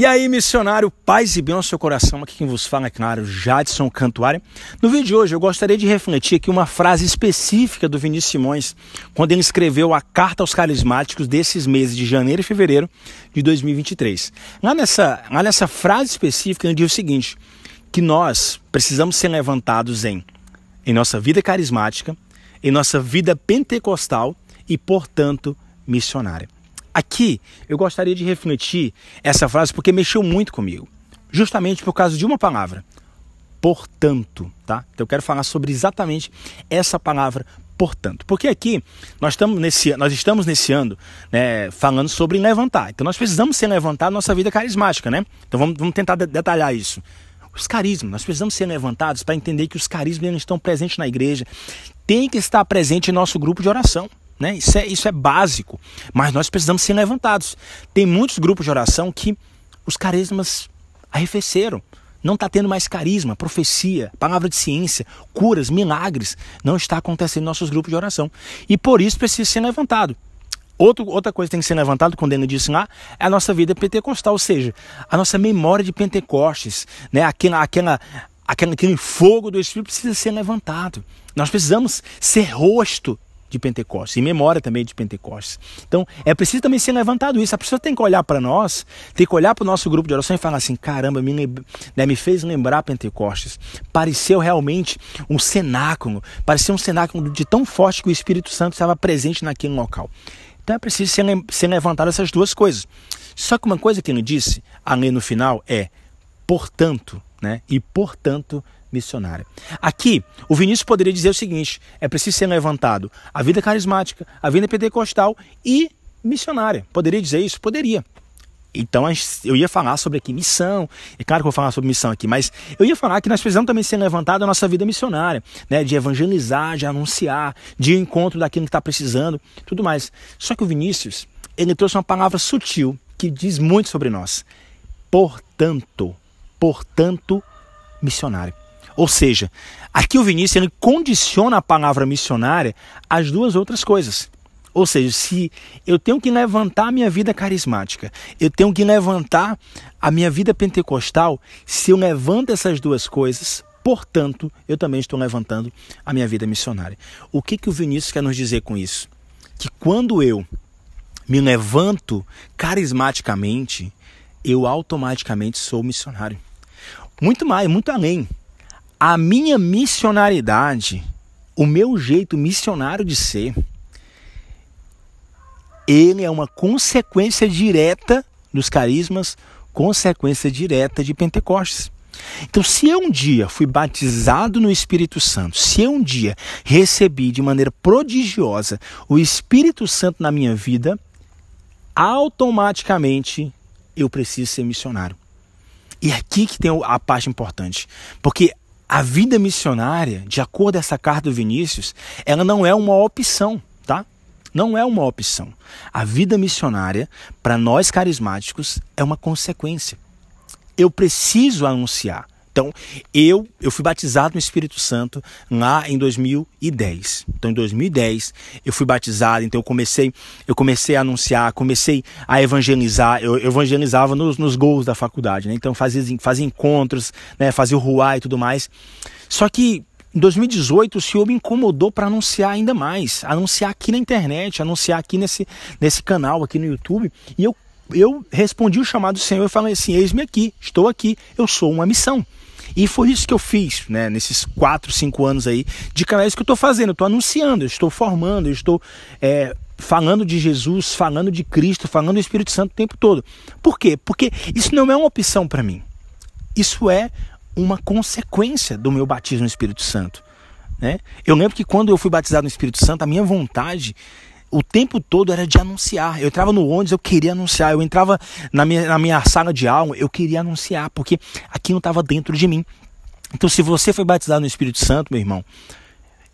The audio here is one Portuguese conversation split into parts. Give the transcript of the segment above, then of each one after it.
E aí, missionário, paz e bem ao seu coração. Aqui quem vos fala é claro, Jadson Cantuária. No vídeo de hoje, eu gostaria de refletir aqui uma frase específica do Vinícius Simões, quando ele escreveu a Carta aos Carismáticos desses meses de janeiro e fevereiro de 2023. Lá nessa, lá nessa frase específica, ele diz o seguinte, que nós precisamos ser levantados em, em nossa vida carismática, em nossa vida pentecostal e, portanto, missionária. Aqui eu gostaria de refletir essa frase porque mexeu muito comigo, justamente por causa de uma palavra, portanto, tá? Então eu quero falar sobre exatamente essa palavra, portanto. Porque aqui nós estamos nesse nós estamos nesse ano, né, falando sobre levantar. Então nós precisamos ser levantar a nossa vida carismática, né? Então vamos, vamos tentar detalhar isso. Os carismas, nós precisamos ser levantados para entender que os carismas estão presentes na igreja, tem que estar presente em nosso grupo de oração. Né? Isso, é, isso é básico, mas nós precisamos ser levantados. Tem muitos grupos de oração que os carismas arrefeceram. Não está tendo mais carisma, profecia, palavra de ciência, curas, milagres. Não está acontecendo em nossos grupos de oração. E por isso precisa ser levantado. Outro, outra coisa que tem que ser levantada, quando ele disse lá, é a nossa vida pentecostal, ou seja, a nossa memória de Pentecostes, né? aquela, aquela, aquela, aquele fogo do Espírito precisa ser levantado. Nós precisamos ser rosto de Pentecostes, em memória também de Pentecostes. Então, é preciso também ser levantado isso. A pessoa tem que olhar para nós, tem que olhar para o nosso grupo de oração e falar assim: caramba, me, né, me fez lembrar Pentecostes. Pareceu realmente um cenáculo, pareceu um cenáculo de tão forte que o Espírito Santo estava presente naquele local. Então é preciso ser, ser levantado essas duas coisas. Só que uma coisa que ele disse ali no final é: portanto, né? E portanto missionária. Aqui, o Vinícius poderia dizer o seguinte: é preciso ser levantado a vida carismática, a vida pentecostal e missionária. Poderia dizer isso? Poderia. Então eu ia falar sobre aqui missão, e é claro que eu vou falar sobre missão aqui, mas eu ia falar que nós precisamos também ser levantados a nossa vida missionária, né? De evangelizar, de anunciar, de encontro daquilo que está precisando, tudo mais. Só que o Vinícius, ele trouxe uma palavra sutil que diz muito sobre nós. Portanto, portanto, missionário. Ou seja, aqui o Vinícius ele condiciona a palavra missionária às duas outras coisas. Ou seja, se eu tenho que levantar a minha vida carismática, eu tenho que levantar a minha vida pentecostal, se eu levanto essas duas coisas, portanto, eu também estou levantando a minha vida missionária. O que, que o Vinícius quer nos dizer com isso? Que quando eu me levanto carismaticamente, eu automaticamente sou missionário. Muito mais, muito além. A minha missionaridade, o meu jeito missionário de ser, ele é uma consequência direta dos carismas, consequência direta de Pentecostes. Então, se eu um dia fui batizado no Espírito Santo, se eu um dia recebi de maneira prodigiosa o Espírito Santo na minha vida, automaticamente eu preciso ser missionário. E é aqui que tem a parte importante, porque a vida missionária, de acordo com essa carta do Vinícius, ela não é uma opção, tá? Não é uma opção. A vida missionária, para nós carismáticos, é uma consequência. Eu preciso anunciar. Então, eu eu fui batizado no Espírito Santo lá em 2010. Então, em 2010 eu fui batizado, então eu comecei, eu comecei a anunciar, comecei a evangelizar. Eu, eu evangelizava nos, nos gols da faculdade, né? Então, fazia, fazia encontros, né, fazia o ruá e tudo mais. Só que em 2018, o senhor me incomodou para anunciar ainda mais, anunciar aqui na internet, anunciar aqui nesse, nesse canal, aqui no YouTube. E eu, eu respondi o chamado do Senhor e falei assim: Eis-me aqui, estou aqui, eu sou uma missão. E foi isso que eu fiz, né? Nesses 4, 5 anos aí de canais é que eu estou fazendo. Eu estou anunciando, eu estou formando, eu estou é, falando de Jesus, falando de Cristo, falando do Espírito Santo o tempo todo. Por quê? Porque isso não é uma opção para mim. Isso é uma consequência do meu batismo no Espírito Santo. Né? Eu lembro que quando eu fui batizado no Espírito Santo, a minha vontade o tempo todo era de anunciar. Eu entrava no ônibus, eu queria anunciar. Eu entrava na minha, na minha sala de aula, eu queria anunciar, porque aquilo estava dentro de mim. Então, se você foi batizado no Espírito Santo, meu irmão,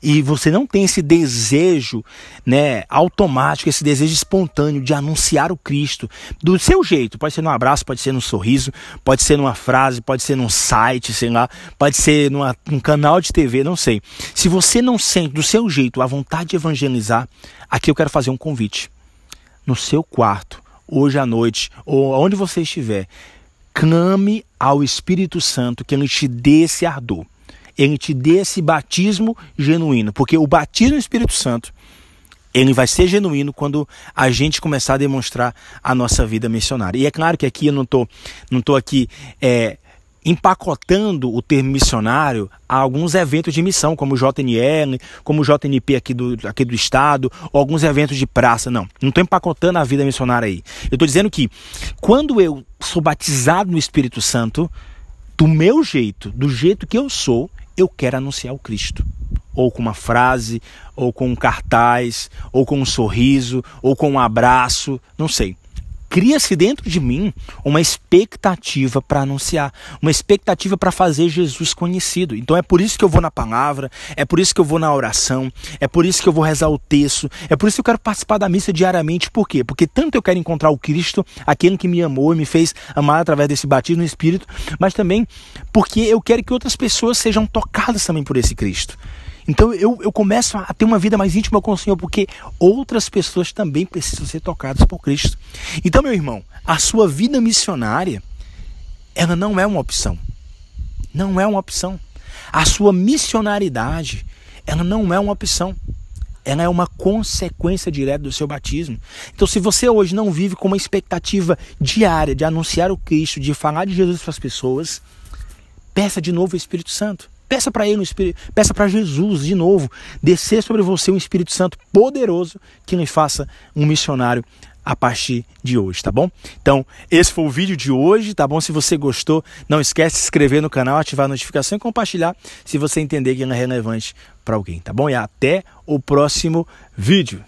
e você não tem esse desejo, né, automático, esse desejo espontâneo de anunciar o Cristo do seu jeito, pode ser num abraço, pode ser num sorriso, pode ser numa frase, pode ser num site, sei lá, pode ser num canal de TV, não sei. Se você não sente do seu jeito a vontade de evangelizar, aqui eu quero fazer um convite. No seu quarto, hoje à noite, ou onde você estiver, clame ao Espírito Santo que ele te dê esse ardor ele te dê esse batismo genuíno, porque o batismo do Espírito Santo ele vai ser genuíno quando a gente começar a demonstrar a nossa vida missionária. E é claro que aqui eu não tô, não tô aqui é, empacotando o termo missionário a alguns eventos de missão, como o JNL, como o JNP aqui do, aqui do estado, ou alguns eventos de praça, não. Não estou empacotando a vida missionária aí. Eu estou dizendo que quando eu sou batizado no Espírito Santo, do meu jeito, do jeito que eu sou, eu quero anunciar o Cristo. Ou com uma frase, ou com um cartaz, ou com um sorriso, ou com um abraço, não sei cria-se dentro de mim uma expectativa para anunciar, uma expectativa para fazer Jesus conhecido. Então é por isso que eu vou na palavra, é por isso que eu vou na oração, é por isso que eu vou rezar o texto, é por isso que eu quero participar da missa diariamente. Por quê? Porque tanto eu quero encontrar o Cristo, aquele que me amou e me fez amar através desse batismo no Espírito, mas também porque eu quero que outras pessoas sejam tocadas também por esse Cristo. Então eu, eu começo a ter uma vida mais íntima com o Senhor, porque outras pessoas também precisam ser tocadas por Cristo. Então, meu irmão, a sua vida missionária, ela não é uma opção. Não é uma opção. A sua missionaridade, ela não é uma opção. Ela é uma consequência direta do seu batismo. Então, se você hoje não vive com uma expectativa diária de anunciar o Cristo, de falar de Jesus para as pessoas, peça de novo o Espírito Santo. Peça para ele um espírito, peça para Jesus de novo descer sobre você um Espírito Santo poderoso que nos faça um missionário a partir de hoje, tá bom? Então, esse foi o vídeo de hoje, tá bom? Se você gostou, não esquece de se inscrever no canal, ativar a notificação e compartilhar se você entender que ele é relevante para alguém, tá bom? E até o próximo vídeo.